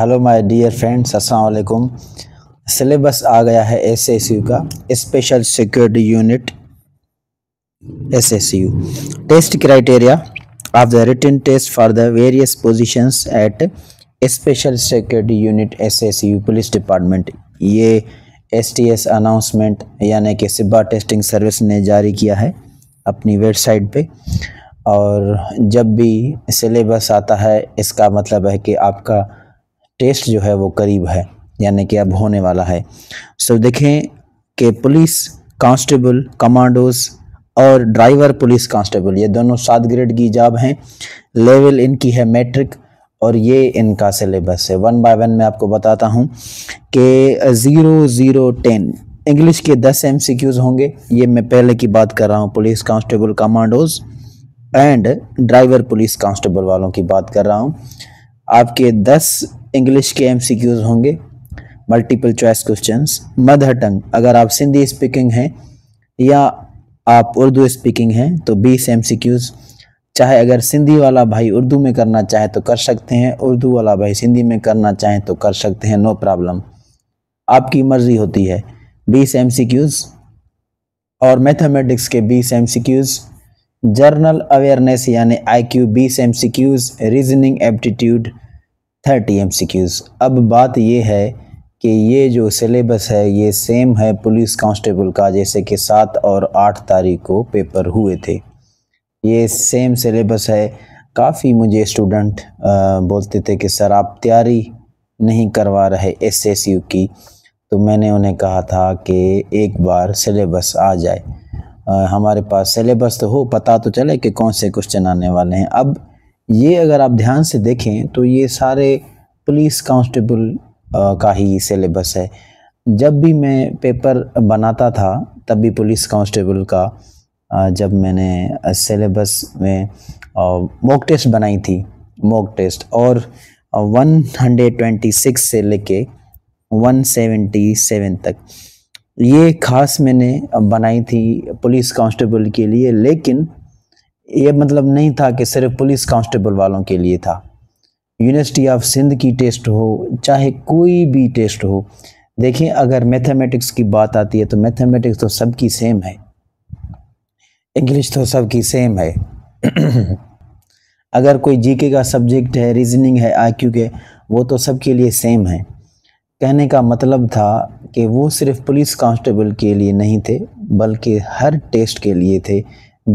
hello my dear friends अस्सलाम वालेकुम syllabus आ गया है एस एस यू का special security unit S S U test criteria of the written test for the various positions at special security unit S S U police department ये S T S announcement यानी कि सिब्बा testing service ने जारी किया है अपनी website पर और जब भी सिलेबस आता है इसका मतलब है कि आपका टेस्ट जो है वो करीब है यानी कि अब होने वाला है सो so, देखें कि पुलिस कांस्टेबल कमांडोज और ड्राइवर पुलिस कांस्टेबल ये दोनों सात ग्रेड की जॉब हैं लेवल इनकी है मैट्रिक और ये इनका सिलेबस है वन बाय वन मैं आपको बताता हूँ कि ज़ीरो ज़ीरो टेन इंग्लिश के दस एम होंगे ये मैं पहले की बात कर रहा हूँ police constable commandos and driver police constable वालों की बात कर रहा हूँ आपके दस इंग्लिश के एम होंगे multiple choice questions mother tongue अगर आप सिंधी स्पीकिंग हैं या आप उर्दू स्पीकिंग हैं तो बीस एम चाहे अगर सिंधी वाला भाई उर्दू में करना चाहे तो कर सकते हैं उर्दू वाला भाई सिंधी में करना चाहे तो कर सकते हैं नो प्रॉब्लम आपकी मर्ज़ी होती है बीस एम और मैथमेटिक्स के बीस एम जर्नल अवेयरनेस यानी आई क्यू बीस M reasoning aptitude thirty M अब बात ये है कि ये जो सिलेबस है ये सेम है पुलिस कांस्टेबल का जैसे कि सात और आठ तारीख को पेपर हुए थे ये सेम सिलेबस है काफ़ी मुझे स्टूडेंट बोलते थे कि सर आप तैयारी नहीं करवा रहे एसएसयू की तो मैंने उन्हें कहा था कि एक बार सिलेबस आ जाए आ, हमारे पास सिलेबस तो हो पता तो चले कि कौन से क्वेश्चन आने वाले हैं अब ये अगर आप ध्यान से देखें तो ये सारे पुलिस कांस्टेबल का ही सिलेबस है जब भी मैं पेपर बनाता था तब भी पुलिस कांस्टेबल का जब मैंने सिलेबस में मॉक टेस्ट बनाई थी मॉक टेस्ट और 126 से लेके 177 तक ये खास मैंने बनाई थी पुलिस कांस्टेबल के लिए लेकिन ये मतलब नहीं था कि सिर्फ पुलिस कांस्टेबल वालों के लिए था यूनिवर्सिटी ऑफ सिंध की टेस्ट हो चाहे कोई भी टेस्ट हो देखें अगर मैथमेटिक्स की बात आती है तो मैथमेटिक्स तो सबकी सेम है इंग्लिश तो सबकी सेम है अगर कोई जीके का सब्जेक्ट है रीजनिंग है आईक्यू के वो तो सबके लिए सेम है कहने का मतलब था कि वो सिर्फ पुलिस कांस्टेबल के लिए नहीं थे बल्कि हर टेस्ट के लिए थे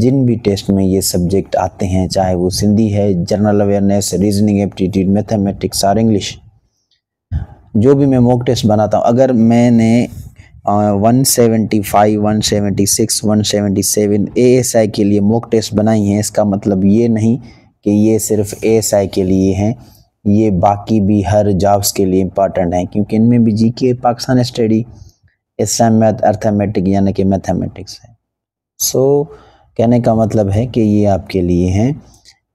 जिन भी टेस्ट में ये सब्जेक्ट आते हैं चाहे वो सिंधी है general awareness reasoning aptitude mathematics और इंग्लिश जो भी मैं मॉक टेस्ट बनाता हूँ अगर मैंने one seventy five one seventy six one seventy seven A S I के लिए मॉक टेस्ट बनाई हैं इसका मतलब ये नहीं कि ये सिर्फ ए एस आई के लिए हैं ये बाकी भी हर जॉब्स के लिए इम्पॉर्टेंट हैं क्योंकि इनमें भी जी के पाकिस्तान स्टडी एस टाइम मैथ अर्थमेटिक यानी कि मैथमेटिक्स है सो so, कहने का मतलब है कि ये आपके लिए हैं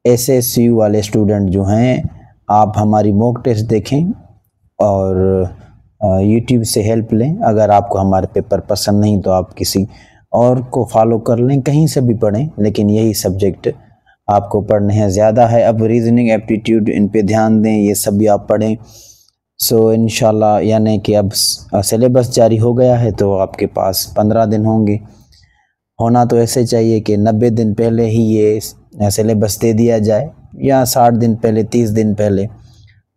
एस एस यू वाले स्टूडेंट जो हैं आप हमारी मॉक टेस्ट देखें और यूट्यूब से हेल्प लें अगर आपको हमारे पेपर पसंद नहीं तो आप किसी और को फॉलो कर लें कहीं से भी पढ़ें लेकिन यही सब्जेक्ट आपको पढ़ने हैं ज़्यादा है अब रीजनिंग एप्टीट्यूड इन पे ध्यान दें ये सब भी आप पढ़ें सो इन यानी कि अब सिलेबस जारी हो गया है तो आपके पास पंद्रह दिन होंगे होना तो ऐसे चाहिए कि नब्बे दिन पहले ही ये सिलेबस दे दिया जाए या साठ दिन पहले तीस दिन पहले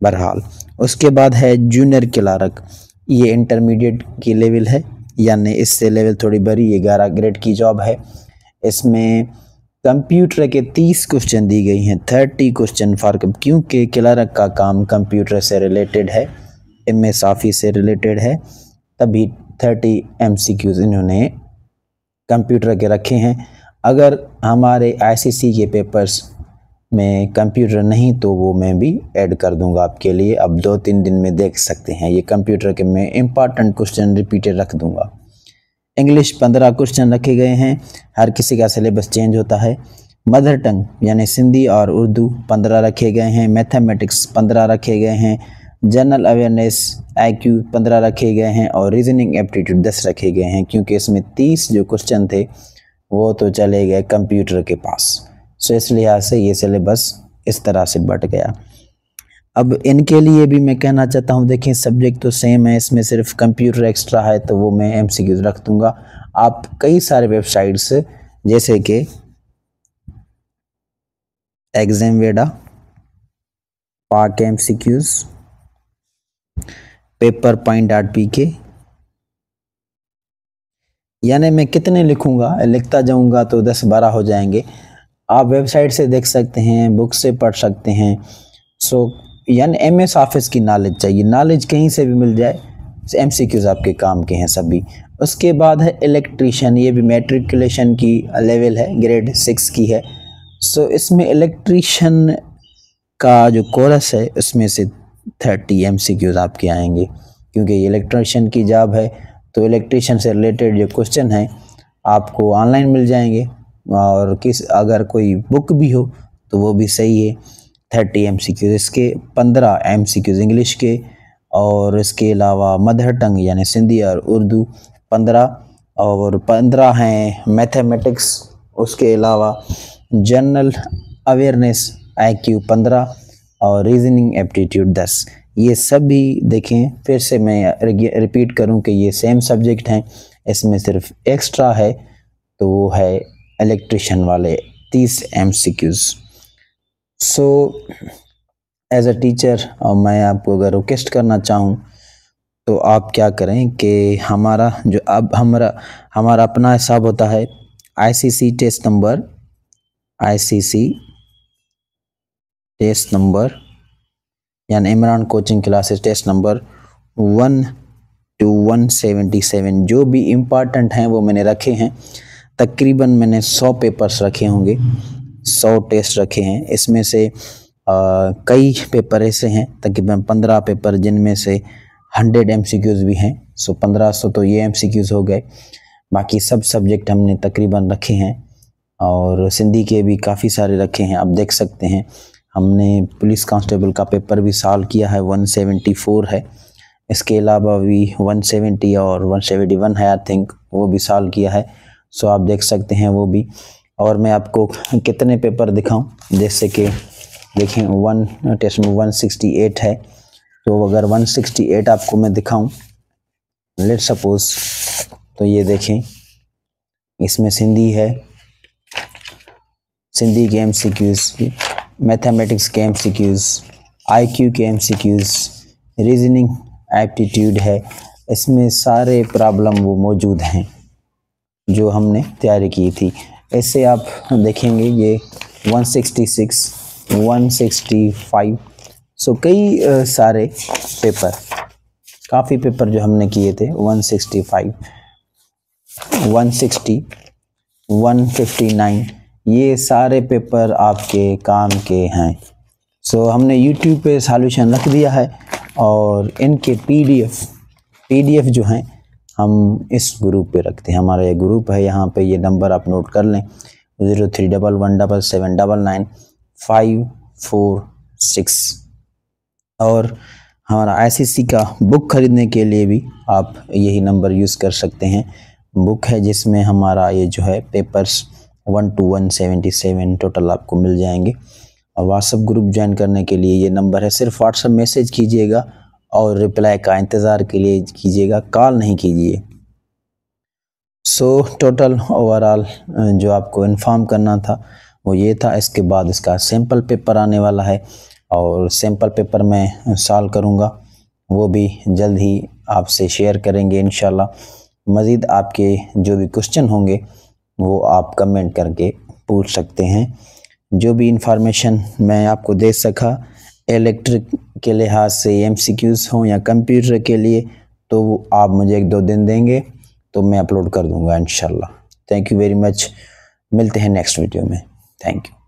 बहरहाल उसके बाद है जूनियर क्लारक ये इंटरमीडिएट की लेवल है यानी इससे लेवल थोड़ी बड़ी ये ग्यारह ग्रेड की जॉब है इसमें कंप्यूटर के तीस क्वेश्चन दी गई हैं थर्टी क्वेश्चन फॉर क्योंकि क्लारक का काम कंप्यूटर से रिलेटेड है एम एस ऑफिस से रिलेटेड है तभी थर्टी एम सी क्यूज़ इन्होंने कंप्यूटर के रखे हैं अगर हमारे आईसीसी के पेपर्स में कंप्यूटर नहीं तो वो मैं भी ऐड कर दूंगा आपके लिए अब दो तीन दिन में देख सकते हैं ये कंप्यूटर के मैं इम्पॉर्टेंट क्वेश्चन रिपीटेड रख दूंगा इंग्लिश पंद्रह क्वेश्चन रखे गए हैं हर किसी का सिलेबस चेंज होता है मदर टंग यानी सिंधी और उर्दू पंद्रह रखे गए हैं मैथमेटिक्स पंद्रह रखे गए हैं जनरल अवेयरनेस आईक्यू पंद्रह रखे गए हैं और रीजनिंग एप्टीट्यूड दस रखे गए हैं क्योंकि इसमें तीस जो क्वेश्चन थे वो तो चले गए कंप्यूटर के पास सो इस लिहाज से ये सिलेबस इस तरह से बट गया अब इनके लिए भी मैं कहना चाहता हूँ देखिए सब्जेक्ट तो सेम है इसमें सिर्फ कंप्यूटर एक्स्ट्रा है तो वो मैं एम रख दूँगा आप कई सारे वेबसाइट्स जैसे कि एग्जाम वेडा Pak M C Qs paper point dot P K यानी मैं कितने लिखूंगा लिखता जाऊंगा तो दस बारह हो जाएंगे आप वेबसाइट से देख सकते हैं बुक से पढ़ सकते हैं सो यानी एम एस ऑफिस की नॉलेज चाहिए नॉलेज कहीं से भी मिल जाए एम सी क्यूज़ आपके काम के हैं सभी उसके बाद है इलेक्ट्रीशियन ये भी मेट्रिकुलेशन की लेवल है ग्रेड सिक्स की है सो इसमें इलेक्ट्रीशियन का जो कोर्स है उसमें से थर्टी एम सी क्यूज़ आपके आएंगे क्योंकि ये इलेक्ट्रिशियन की जॉब है तो इलेक्ट्रिशियन से रिलेटेड जो क्वेश्चन हैं आपको ऑनलाइन मिल जाएंगे और किस अगर कोई बुक भी हो तो वो भी सही है थर्टी एम सी क्यूज़ इसके पंद्रह एम सी क्यूज़ इंग्लिश के और इसके अलावा मदर टंग यानी सिंधी और उर्दू पंद्रह और पंद्रह हैं मैथमेटिक्स उसके अलावा जनरल अवेयरनेस आई क्यू पंद्रह और रीजनिंग एप्टीट्यूड दस ये सब भी देखें फिर से मैं रिपीट करूं कि ये सेम सब्जेक्ट हैं इसमें सिर्फ एक्स्ट्रा है तो वो है इलेक्ट्रिशन वाले तीस M C Qs so as a teacher और मैं आपको अगर रिक्वेस्ट करना चाहूँ तो आप क्या करें कि हमारा जो अब हमारा हमारा अपना हिसाब होता है ICC test number ICC test number यानी Imran coaching classes test number one two one seventy seven जो भी इम्पॉर्टेंट हैं वो मैंने रखे हैं तकरीबन मैंने सौ पेपर्स रखे होंगे सौ टेस्ट रखे हैं इसमें से आ, कई पेपर ऐसे हैं तकरीबन पंद्रह पेपर जिनमें से हंड्रेड एम सी क्यूज़ भी हैं सो पंद्रह सौ तो ये एम सी क्यूज़ हो गए बाकी सब सब्जेक्ट हमने तकरीबन रखे हैं और सिंधी के भी काफ़ी सारे रखे हैं आप देख सकते हैं हमने पुलिस कांस्टेबल का पेपर भी साल किया है 174 है इसके अलावा भी 170 और 171 है आई थिंक वो भी साल किया है सो आप देख सकते हैं वो भी और मैं आपको कितने पेपर दिखाऊं जैसे कि देखें वन टेस्ट में 168 है तो अगर 168 आपको मैं दिखाऊं लेट सपोज तो ये देखें इसमें सिंधी है सिंधी के एम सी क्यूज़ मैथमेटिक्स के M C Qs I Q के M C Qs reasoning aptitude है इसमें सारे प्रॉब्लम वो मौजूद हैं जो हमने तैयारी की थी ऐसे आप देखेंगे ये 166, 165 सो कई सारे पेपर काफ़ी पेपर जो हमने किए थे 165, 160, 159 ये सारे पेपर आपके काम के हैं सो so, हमने यूट्यूब पे सॉल्यूशन रख दिया है और इनके पीडीएफ पीडीएफ जो हैं हम इस ग्रुप पे रखते हैं हमारा ये ग्रुप है यहाँ पे ये नंबर आप नोट कर लें zero three double one double seven double nine five four six और हमारा आईसीसी का बुक ख़रीदने के लिए भी आप यही नंबर यूज़ कर सकते हैं बुक है जिसमें हमारा ये जो है papers one two one seventy seven total आपको मिल जाएंगे और व्हाट्सअप ग्रुप ज्वाइन करने के लिए ये नंबर है सिर्फ व्हाट्सअप मैसेज कीजिएगा और रिप्लाई का इंतज़ार के लिए कीजिएगा कॉल नहीं कीजिए सो टोटल ओवरऑल जो आपको इन्फॉर्म करना था वो ये था इसके बाद इसका सैम्पल पेपर आने वाला है और सैम्पल पेपर मैं सॉल्व करूँगा वो भी जल्द ही आपसे शेयर करेंगे इन मज़ीद आपके जो भी क्वेश्चन होंगे वो आप कमेंट करके पूछ सकते हैं जो भी इंफॉर्मेशन मैं आपको दे सका इलेक्ट्रिक के लिहाज से एम सी क्यूज़ हों या कंप्यूटर के लिए तो आप मुझे एक दो दिन देंगे तो मैं अपलोड कर दूंगा इन थैंक यू वेरी मच मिलते हैं नेक्स्ट वीडियो में थैंक यू